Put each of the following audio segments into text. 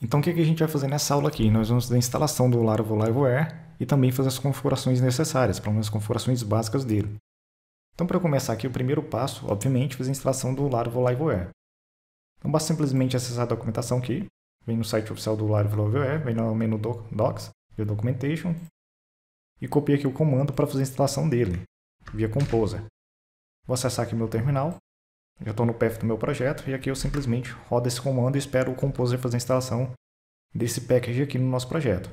Então o que, é que a gente vai fazer nessa aula aqui? Nós vamos fazer a instalação do Laravel Liveware e também fazer as configurações necessárias, pelo menos as configurações básicas dele. Então para começar aqui, o primeiro passo, obviamente, é fazer a instalação do Laravel Liveware. Então basta simplesmente acessar a documentação aqui, vem no site oficial do Laravel Liveware, vem no menu Docs, via Documentation, e copia aqui o comando para fazer a instalação dele, via Composer. Vou acessar aqui meu terminal já estou no path do meu projeto e aqui eu simplesmente rodo esse comando e espero o Composer fazer a instalação desse package aqui no nosso projeto.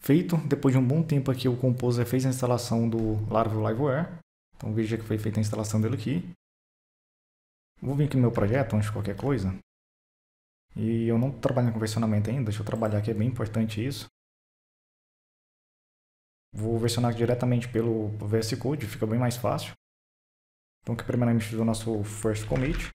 Feito, depois de um bom tempo aqui o Composer fez a instalação do Laravel Liveware. Então veja que foi feita a instalação dele aqui. Vou vir aqui no meu projeto antes de qualquer coisa. E eu não trabalho com versionamento ainda, deixa eu trabalhar aqui, é bem importante isso. Vou versionar diretamente pelo VS Code, fica bem mais fácil. Então, que primeiramente o nosso first commit.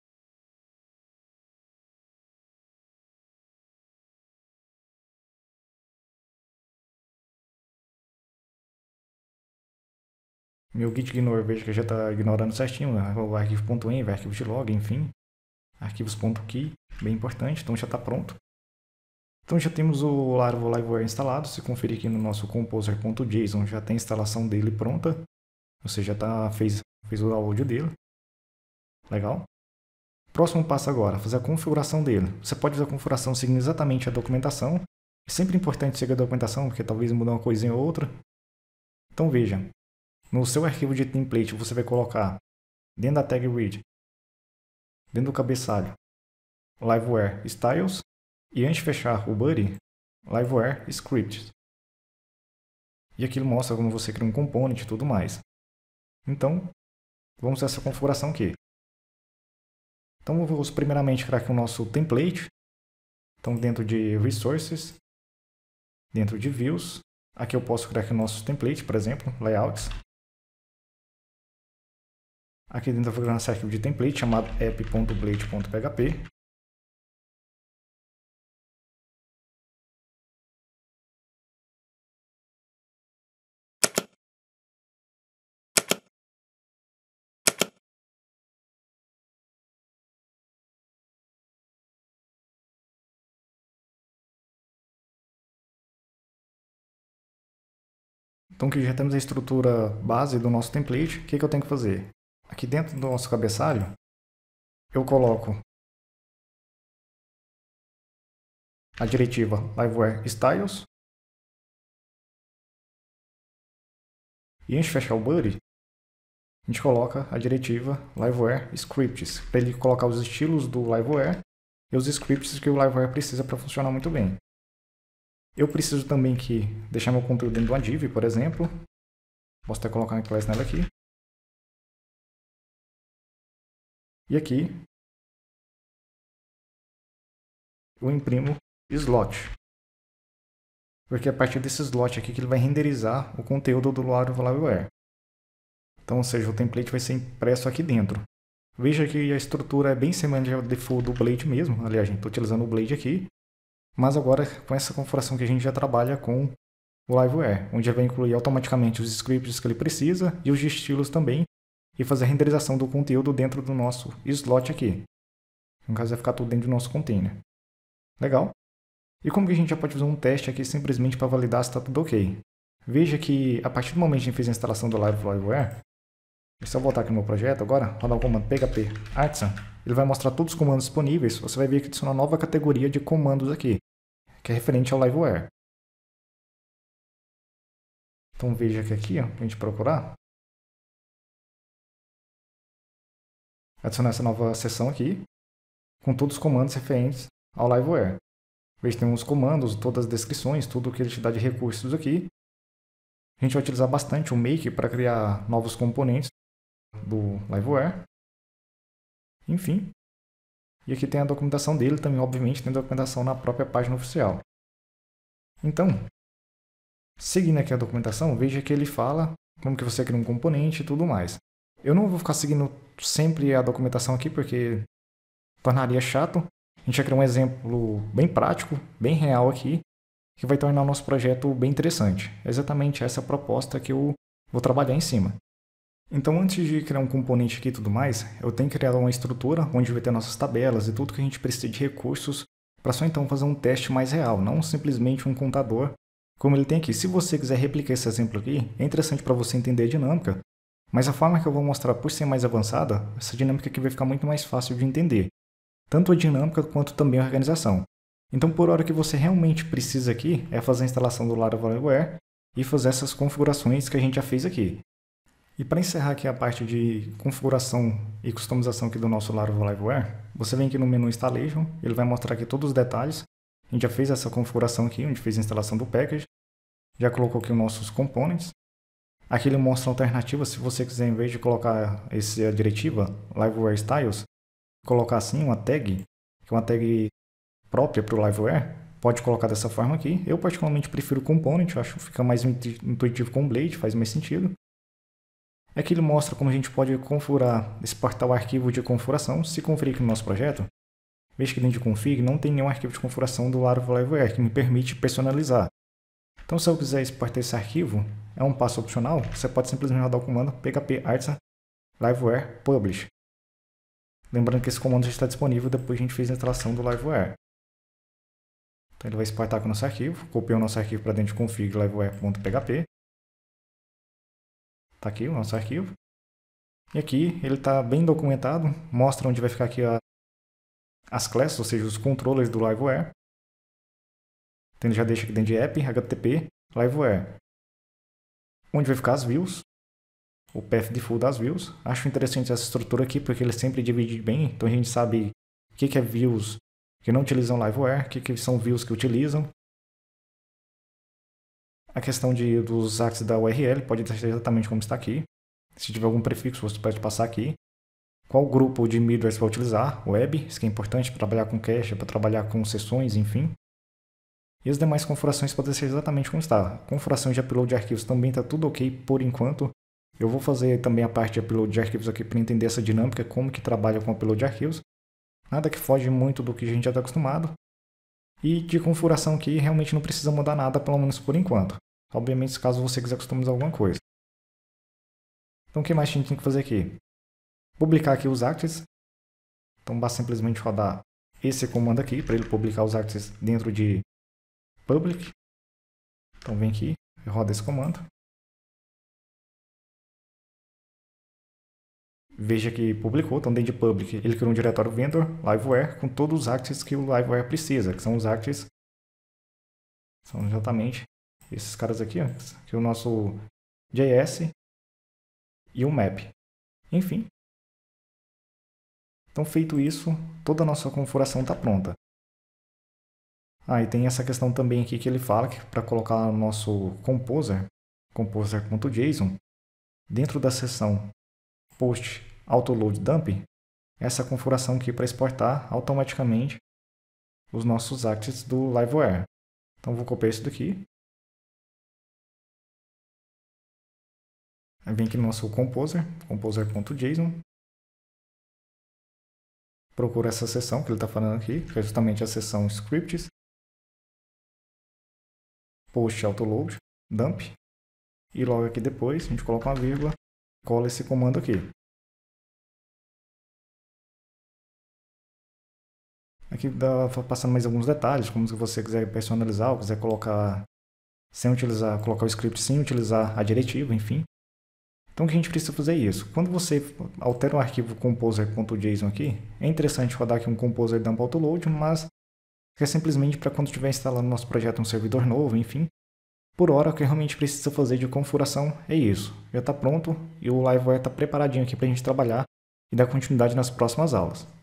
Meu git ignore, veja que já está ignorando certinho né? o arquivo.env, arquivo de log, enfim. Arquivos.key, bem importante, então já está pronto. Então já temos o Laravel Liveware instalado, se conferir aqui no nosso composer.json já tem a instalação dele pronta, ou seja, tá, fez Fiz o download dele. Legal? Próximo passo agora, fazer a configuração dele. Você pode fazer a configuração seguindo exatamente a documentação. É sempre importante seguir a documentação, porque talvez mudar uma coisinha ou outra. Então veja, no seu arquivo de template você vai colocar dentro da tag read, dentro do cabeçalho, liveware styles e antes de fechar o body, liveware scripts. E aquilo mostra como você cria um component e tudo mais. Então, vamos essa configuração aqui. Então vamos primeiramente criar aqui o nosso template. Então dentro de Resources, dentro de Views, aqui eu posso criar aqui o nosso template, por exemplo, Layouts. Aqui dentro eu vou criar um arquivo de template chamado app.blade.php. Então aqui já temos a estrutura base do nosso template. O que, que eu tenho que fazer? Aqui dentro do nosso cabeçalho, eu coloco a diretiva Liveware Styles. E antes de fechar o body a gente coloca a diretiva Liveware Scripts, para ele colocar os estilos do Liveware e os scripts que o Liveware precisa para funcionar muito bem. Eu preciso também que deixar meu conteúdo dentro de uma div, por exemplo. Posso até colocar uma class nela aqui. E aqui eu imprimo slot. Porque é a partir desse slot aqui que ele vai renderizar o conteúdo do Larvalware. Então, ou seja, o template vai ser impresso aqui dentro. Veja que a estrutura é bem semelhante ao default do Blade mesmo. Aliás, estou utilizando o Blade aqui. Mas agora, com essa configuração que a gente já trabalha com o Liveware, onde ele vai incluir automaticamente os scripts que ele precisa e os estilos também, e fazer a renderização do conteúdo dentro do nosso slot aqui. No caso, vai ficar tudo dentro do nosso container. Legal? E como que a gente já pode fazer um teste aqui simplesmente para validar se está tudo ok? Veja que a partir do momento que a gente fez a instalação do Live Liveware, é se eu voltar aqui no meu projeto agora, rodar o comando php artisan, ele vai mostrar todos os comandos disponíveis, você vai ver que adiciona uma nova categoria de comandos aqui que é referente ao Liveware. Então veja que aqui, para a gente procurar, adicionar essa nova seção aqui, com todos os comandos referentes ao Liveware. Veja, tem os comandos, todas as descrições, tudo o que ele te dá de recursos aqui. A gente vai utilizar bastante o Make para criar novos componentes do Liveware. Enfim, e aqui tem a documentação dele também, obviamente, tem documentação na própria página oficial. Então, seguindo aqui a documentação, veja que ele fala como que você cria um componente e tudo mais. Eu não vou ficar seguindo sempre a documentação aqui, porque tornaria chato. A gente vai criar um exemplo bem prático, bem real aqui, que vai tornar o nosso projeto bem interessante. É exatamente essa proposta que eu vou trabalhar em cima. Então, antes de criar um componente aqui e tudo mais, eu tenho que criar uma estrutura onde vai ter nossas tabelas e tudo que a gente precisa de recursos para só então fazer um teste mais real, não simplesmente um contador, como ele tem aqui. Se você quiser replicar esse exemplo aqui, é interessante para você entender a dinâmica, mas a forma que eu vou mostrar por ser mais avançada, essa dinâmica aqui vai ficar muito mais fácil de entender, tanto a dinâmica quanto também a organização. Então, por hora que você realmente precisa aqui é fazer a instalação do Laravelware e fazer essas configurações que a gente já fez aqui. E para encerrar aqui a parte de configuração e customização aqui do nosso Laravel Liveware, você vem aqui no menu Installation, ele vai mostrar aqui todos os detalhes. A gente já fez essa configuração aqui, onde fez a instalação do package, já colocou aqui os nossos components. Aqui ele mostra alternativas, se você quiser, em vez de colocar essa diretiva, Liveware Styles, colocar assim uma tag, que é uma tag própria para o Liveware, pode colocar dessa forma aqui. Eu particularmente prefiro Component, acho que fica mais intuitivo com o Blade, faz mais sentido. Aqui é ele mostra como a gente pode configurar, exportar o arquivo de configuração. Se conferir aqui no nosso projeto, veja que dentro de config não tem nenhum arquivo de configuração do Liveware que me permite personalizar. Então se eu quiser exportar esse arquivo, é um passo opcional, você pode simplesmente rodar o comando php artisan liveware publish. Lembrando que esse comando já está disponível depois que a gente fez a instalação do liveware. Então ele vai exportar com o nosso arquivo, copiou o nosso arquivo para dentro de config liveware.php Tá aqui o nosso arquivo. E aqui ele está bem documentado, mostra onde vai ficar aqui a, as classes, ou seja, os controles do Liveware. Então ele já deixa aqui dentro de app, HTTP, Liveware. Onde vai ficar as views, o path de full das views. Acho interessante essa estrutura aqui, porque ele sempre divide bem, então a gente sabe o que, que é views que não utilizam Liveware, o que, que são views que utilizam, a questão de, dos axes da URL pode ser exatamente como está aqui. Se tiver algum prefixo, você pode passar aqui. Qual grupo de middleware vai utilizar? Web, isso que é importante para trabalhar com cache, para trabalhar com sessões, enfim. E as demais configurações podem ser exatamente como está. Configuração de upload de arquivos também está tudo ok por enquanto. Eu vou fazer também a parte de upload de arquivos aqui para entender essa dinâmica, como que trabalha com upload de arquivos. Nada que foge muito do que a gente já está acostumado. E de configuração aqui realmente não precisa mudar nada, pelo menos por enquanto. Obviamente, caso você quiser customizar alguma coisa. Então, o que mais a gente tem que fazer aqui? Publicar aqui os acts. Então, basta simplesmente rodar esse comando aqui para ele publicar os acts dentro de public. Então, vem aqui e roda esse comando. Veja que publicou, então dentro de public ele criou um diretório vendor, liveware, com todos os acts que o liveware precisa, que são os acts são exatamente esses caras aqui, que é o nosso JS e o map. Enfim. Então, feito isso, toda a nossa configuração está pronta. Ah, e tem essa questão também aqui que ele fala que para colocar o nosso composer, composer.json, dentro da seção post autoload dump, essa configuração aqui para exportar automaticamente os nossos acts do Liveware. Então vou copiar isso daqui, vem aqui no nosso Composer, composer.json, procura essa seção que ele está falando aqui, que é justamente a seção scripts, post autoload, dump, e logo aqui depois a gente coloca uma vírgula, cola esse comando aqui. Aqui dá, passando mais alguns detalhes, como se você quiser personalizar ou quiser colocar sem utilizar, colocar o script sem utilizar a diretiva, enfim. Então o que a gente precisa fazer é isso. Quando você altera um arquivo composer.json aqui, é interessante rodar aqui um composer dump autoload, mas é simplesmente para quando estiver instalando nosso projeto um servidor novo, enfim. Por hora, o que realmente precisa fazer de configuração é isso. Já está pronto e o vai está preparadinho aqui para a gente trabalhar e dar continuidade nas próximas aulas.